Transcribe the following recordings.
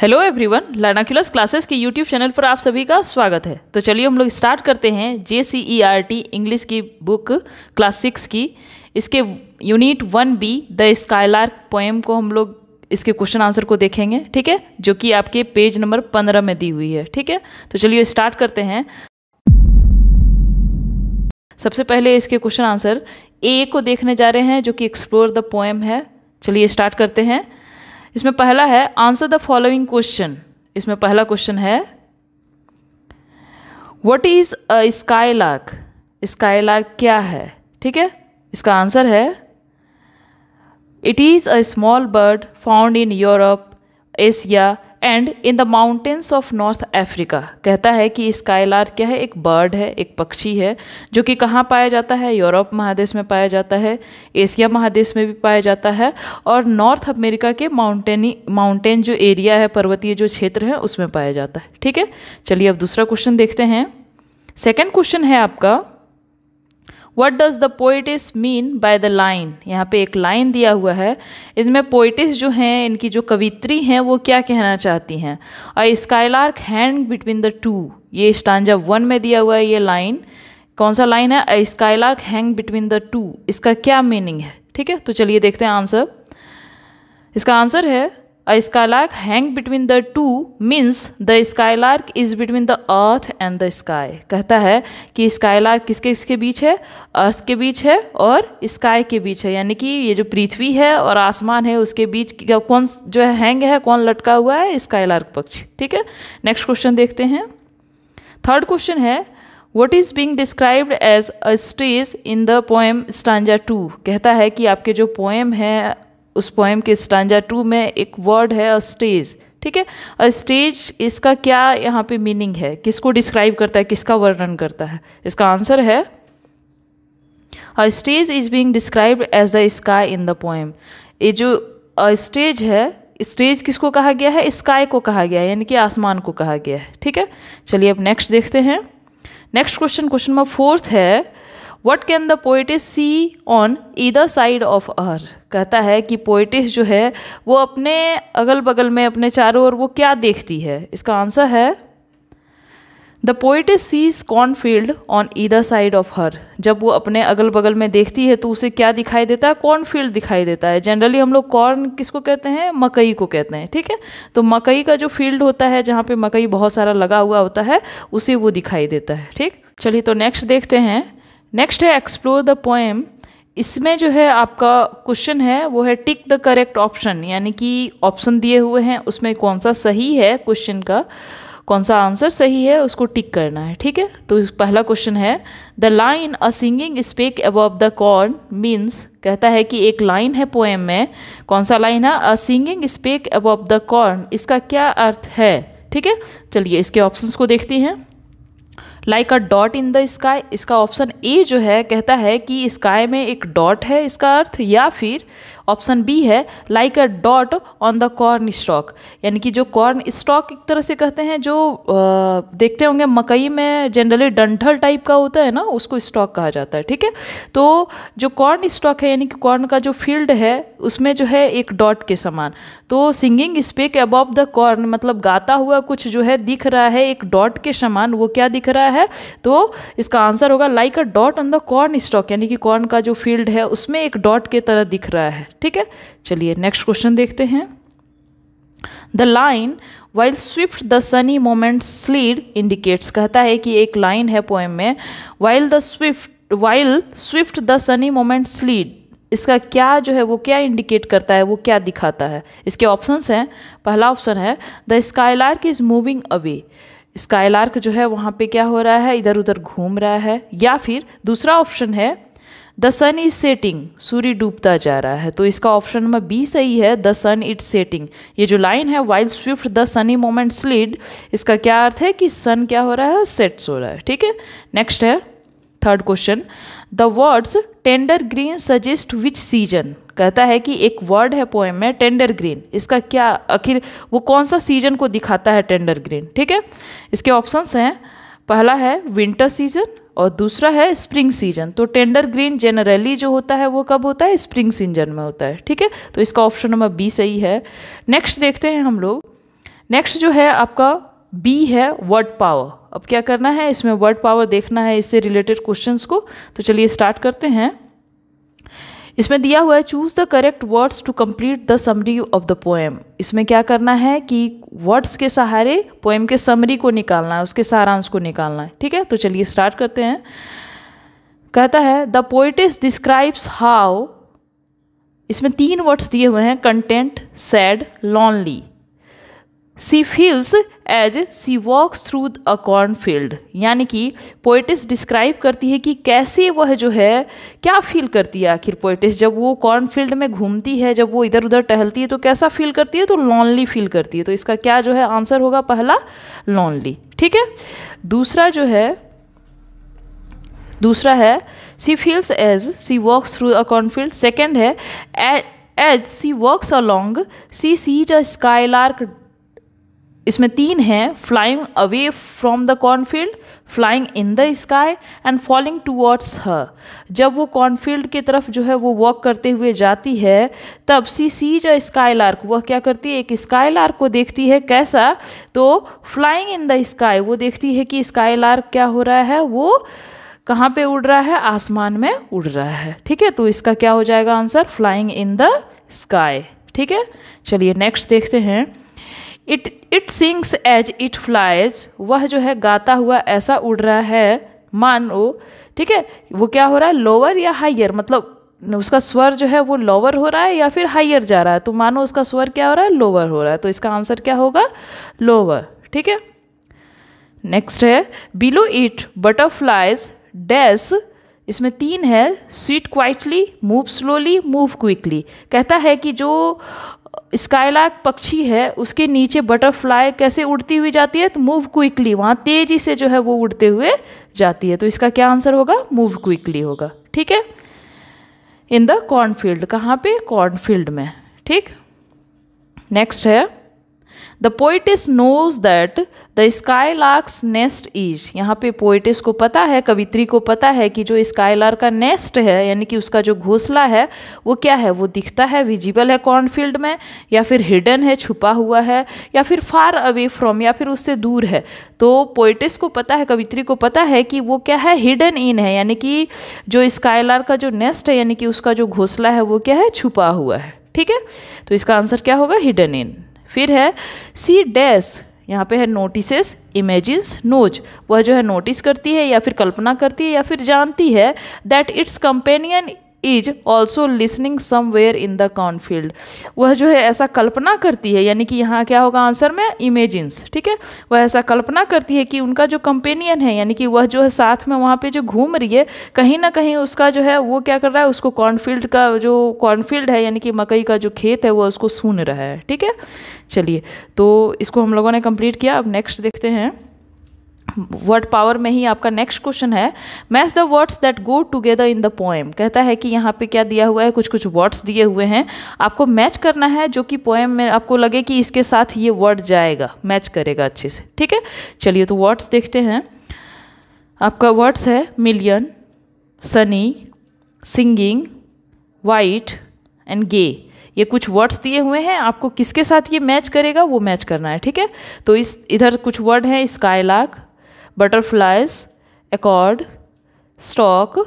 Hello everyone लानाक्यूलस classes के YouTube channel पर आप सभी का स्वागत है तो चलिए हम लोग स्टार्ट करते हैं J C E R T English की बुक क्लास सिक्स की इसके unit one B the skylark poem को हम लोग इसके क्वेश्चन आंसर को देखेंगे ठीक है जो कि आपके पेज नंबर पंद्रह में दी हुई है ठीक है तो चलिए स्टार्ट करते हैं सबसे पहले इसके क्वेश्चन आंसर ए को देखने जा रहे हैं जो कि एक्सप्लोर द पोएम है चलिए स्टार्ट करते हैं इसमें पहला है आंसर द फॉलोइंग क्वेश्चन इसमें पहला क्वेश्चन है what is a skylark skylark क्या है ठीक है इसका आंसर है it is a small bird found in Europe Asia and in the mountains of North Africa कहता है कि स्काईलार क्या है एक बर्ड है एक पक्षी है जो कि कहाँ पाया जाता है यूरोप महादेश में पाया जाता है एशिया महादेश में भी पाया जाता है और नॉर्थ अमेरिका के माउंटेनी माउंटेन जो एरिया है पर्वतीय जो क्षेत्र है उसमें पाया जाता है ठीक है चलिए अब दूसरा क्वेश्चन देखते हैं सेकेंड क्वेश्चन है आपका what does the poetess mean by the line यहाँ पे एक लाइन दिया हुआ है इसमें पोइटिस जो हैं इनकी जो कवित्री हैं वो क्या कहना चाहती हैं और skylark hang between the two ये स्टांजा वन में दिया हुआ है ये लाइन कौन सा लाइन है skylark hang between the two इसका क्या मीनिंग है ठीक है तो चलिए देखते हैं आंसर इसका आंसर है A skylark hang between the two means the skylark is between the earth and the sky. कहता है कि skylark किसके किसके बीच है अर्थ के बीच है और sky के बीच है यानी कि ये जो पृथ्वी है और आसमान है उसके बीच कौन जो है हैंग है कौन लटका हुआ है skylark पक्षी ठीक है नेक्स्ट क्वेश्चन देखते हैं थर्ड क्वेश्चन है what is being described as a stage in the poem stanza two कहता है कि आपके जो पोएम है उस पोएम के स्टांजा टू में एक वर्ड है स्टेज ठीक है स्टेज इसका क्या यहाँ पे मीनिंग है किसको डिस्क्राइब करता है किसका वर्णन करता है इसका आंसर है और stage is being described as the sky in the poem ये जो स्टेज है स्टेज किसको कहा गया है स्काई को कहा गया है यानी कि आसमान को कहा गया है ठीक है चलिए अब नेक्स्ट देखते हैं next question question number fourth है what can the poetess see on either side of her कहता है कि पोइटिस जो है वो अपने अगल बगल में अपने चारों ओर वो क्या देखती है इसका आंसर है the poetess sees field on either side of her जब वो अपने अगल बगल में देखती है तो उसे क्या दिखाई देता है फील्ड दिखाई देता है जनरली हम लोग कॉर्न किसको कहते हैं मकई को कहते हैं ठीक है तो मकई का जो फील्ड होता है जहाँ पे मकई बहुत सारा लगा हुआ होता है उसे वो दिखाई देता है ठीक चलिए तो नेक्स्ट देखते हैं नेक्स्ट है एक्सप्लोर द पोएम इसमें जो है आपका क्वेश्चन है वो है टिक द करेक्ट ऑप्शन यानी कि ऑप्शन दिए हुए हैं उसमें कौन सा सही है क्वेश्चन का कौन सा आंसर सही है उसको टिक करना है ठीक है तो पहला क्वेश्चन है the line a singing speck above the corn means कहता है कि एक लाइन है पोएम में कौन सा लाइन है a singing speck above the corn इसका क्या अर्थ है ठीक है चलिए इसके ऑप्शंस को देखते हैं like a dot in the sky इसका ऑप्शन ए जो है कहता है कि स्काई में एक डॉट है इसका अर्थ या फिर ऑप्शन बी है like a dot on the corn stalk यानी कि जो कॉर्न स्टॉक एक तरह से कहते हैं जो आ, देखते होंगे मकई में जनरली डंठल टाइप का होता है ना उसको स्टॉक कहा जाता है ठीक है तो जो कॉर्न स्टॉक है यानी कि कॉर्न का जो फील्ड है उसमें जो है एक डॉट के समान तो singing speck above the corn मतलब गाता हुआ कुछ जो है दिख रहा है एक डॉट के समान वो क्या दिख रहा है तो इसका आंसर होगा like a dot on the corn stalk यानी कि कॉर्न का जो फील्ड है उसमें एक डॉट के तरह दिख रहा है ठीक है चलिए नेक्स्ट क्वेश्चन देखते हैं the line while swift the sunny moment slid indicates कहता है कि एक लाइन है पोएम में while the swift while swift the sunny moment slid इसका क्या जो है वो क्या इंडिकेट करता है वो क्या दिखाता है इसके ऑप्शंस हैं पहला ऑप्शन है the skylark is moving away skylark जो है वहाँ पे क्या हो रहा है इधर उधर घूम रहा है या फिर दूसरा ऑप्शन है द सन इज सेटिंग सूर्य डूबता जा रहा है तो इसका ऑप्शन नंबर बी सही है द सन इज सेटिंग ये जो लाइन है while swift the sunny moment slid इसका क्या अर्थ है कि सन क्या हो रहा है सेट्स हो रहा है ठीक है नेक्स्ट है third question the words tender green suggest which season कहता है कि एक वर्ड है पोएम में टेंडर ग्रीन इसका क्या आखिर वो कौन सा सीजन को दिखाता है टेंडर ग्रीन ठीक है इसके ऑप्शंस हैं पहला है विंटर सीजन और दूसरा है स्प्रिंग सीजन तो टेंडर ग्रीन जनरली जो होता है वो कब होता है स्प्रिंग सीजन में होता है ठीक है तो इसका ऑप्शन नंबर बी सही है नेक्स्ट देखते हैं हम लोग नेक्स्ट जो है आपका बी है वर्ड पावर अब क्या करना है इसमें वर्ड पावर देखना है इससे रिलेटेड क्वेश्चंस को तो चलिए स्टार्ट करते हैं इसमें दिया हुआ है choose the correct words to complete the summary of the poem इसमें क्या करना है कि वर्ड्स के सहारे पोएम के समरी को निकालना है उसके सारांश को निकालना है ठीक है तो चलिए स्टार्ट करते हैं कहता है द पोइटिस डिस्क्राइब्स हाउ इसमें तीन वर्ड्स दिए हुए हैं content sad lonely she feels as she walks through a corn field यानी कि पोइटिस डिस्क्राइब करती है कि कैसे वह जो है क्या फील करती है आखिर पोइटिस जब वो कॉर्न फील्ड में घूमती है जब वो इधर उधर टहलती है तो कैसा फील करती है तो लॉनली फील करती है तो इसका क्या जो है आंसर होगा पहला लॉनली ठीक है दूसरा जो है दूसरा है she feels as she walks through a corn field second है as she walks along she sees a skylark इसमें तीन हैं flying away from the cornfield flying in the sky and falling towards her जब वो cornfield की तरफ जो है वो वॉक करते हुए जाती है तब she sees a skylark वह क्या करती है एक स्काई लार्क को देखती है कैसा तो फ्लाइंग इन द स्काई वो देखती है कि स्काई लार्क क्या हो रहा है वो कहाँ पे उड़ रहा है आसमान में उड़ रहा है ठीक है तो इसका क्या हो जाएगा answer flying in the sky ठीक है चलिए नेक्स्ट देखते हैं it it sings as it flies वह जो है गाता हुआ ऐसा उड़ रहा है मानो ठीक है वो क्या हो रहा है लोअर या हाइयर मतलब उसका स्वर जो है वो लोअर हो रहा है या फिर हाइयर जा रहा है तो मानो उसका स्वर क्या हो रहा है लोअर हो रहा है तो इसका आंसर क्या होगा लोअर ठीक है नेक्स्ट है बिलो इट बटरफ्लाइज डैश इसमें तीन है sweet quietly move slowly move quickly कहता है कि जो स्काईलाक पक्षी है उसके नीचे बटरफ्लाई कैसे उड़ती हुई जाती है तो मूव क्विकली वहाँ तेज़ी से जो है वो उड़ते हुए जाती है तो इसका क्या आंसर होगा मूव क्विकली होगा ठीक है इन द कॉर्नफील्ड कहाँ पे कॉर्नफील्ड में ठीक नेक्स्ट है the poetess knows that the skylark's nest is यहाँ पे पोइटिस को पता है कवित्री को पता है कि जो स्काईलार का नेस्ट है यानी कि उसका जो घोंसला है वो क्या है वो दिखता है विजिबल है कॉर्नफील्ड में या फिर हिडन है छुपा हुआ है या फिर फार अवे फ्रॉम या फिर उससे दूर है तो पोइटिस को पता है कवित्री को पता है कि वो क्या है हिडन इन है यानी कि जो स्काईलार का जो नेस्ट है यानी कि उसका जो घोंसला है वो क्या है छुपा हुआ है ठीक है तो इसका आंसर क्या होगा हिडन इन फिर है सी डैस यहाँ पे है नोटिसेस इमेजिन्स नोज वह जो है नोटिस करती है या फिर कल्पना करती है या फिर जानती है that its companion is also listening somewhere in the cornfield वह जो है ऐसा कल्पना करती है यानी कि यहाँ क्या होगा आंसर में इमेजिन्स ठीक है वह ऐसा कल्पना करती है कि उनका जो कंपेनियन है यानी कि वह जो है साथ में वहाँ पे जो घूम रही है कहीं ना कहीं उसका जो है वो क्या कर रहा है उसको कॉर्नफील्ड का जो कॉर्नफील्ड है यानी कि मकई का जो खेत है वह उसको सुन रहा है ठीक है चलिए तो इसको हम लोगों ने कंप्लीट किया अब नेक्स्ट देखते हैं वर्ड पावर में ही आपका नेक्स्ट क्वेश्चन है match the words that go together in the poem कहता है कि यहाँ पे क्या दिया हुआ है कुछ कुछ वर्ड्स दिए हुए हैं आपको मैच करना है जो कि पोएम में आपको लगे कि इसके साथ ये वर्ड जाएगा मैच करेगा अच्छे से ठीक है चलिए तो वर्ड्स देखते हैं आपका वर्ड्स है million sunny singing white and gay ये कुछ वर्ड्स दिए हुए हैं आपको किसके साथ ये मैच करेगा वो मैच करना है ठीक है तो इस इधर कुछ वर्ड हैं skylark butterflies a corn stalk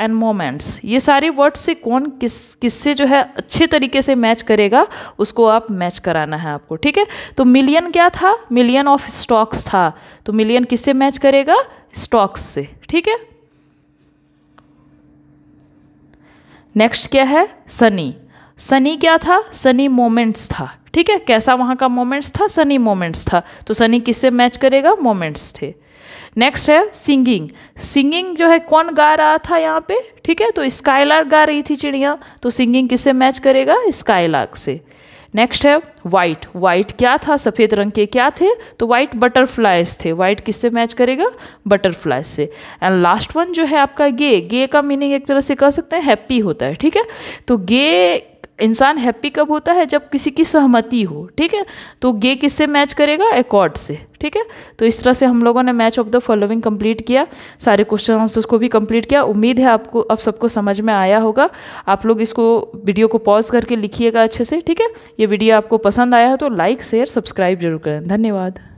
and moments ये सारे वर्ड से कौन किस किससे जो है अच्छे तरीके से मैच करेगा उसको आप मैच कराना है आपको ठीक है तो मिलियन क्या था मिलियन ऑफ स्टॉक्स था तो मिलियन किससे मैच करेगा स्टॉक्स से ठीक है नेक्स्ट क्या है सनी सनी क्या था सनी मोमेंट्स था ठीक है कैसा वहाँ का मोमेंट्स था सनी मोमेंट्स था तो सनी किससे मैच करेगा मोमेंट्स थे नेक्स्ट है सिंगिंग सिंगिंग जो है कौन गा रहा था यहाँ पे ठीक है तो स्काईलार गा रही थी चिड़िया तो सिंगिंग किससे मैच करेगा स्काईलार्क से नेक्स्ट है वाइट वाइट क्या था सफ़ेद रंग के क्या थे तो वाइट बटरफ्लाइज थे वाइट किससे मैच करेगा बटरफ्लाइज से एंड लास्ट वन जो है आपका गे गे का मीनिंग एक तरह से कह सकते हैं हैप्पी होता है ठीक है तो गे इंसान हैप्पी कब होता है जब किसी की सहमति हो ठीक है तो गे किससे मैच करेगा एकॉर्ड से ठीक है तो इस तरह से हम लोगों ने match of the following complete किया सारे क्वेश्चन आंसर्स को भी कंप्लीट किया उम्मीद है आपको अब सबको समझ में आया होगा आप लोग इसको वीडियो को पॉज करके लिखिएगा अच्छे से ठीक है ये वीडियो आपको पसंद आया हो तो लाइक शेयर सब्सक्राइब जरूर करें धन्यवाद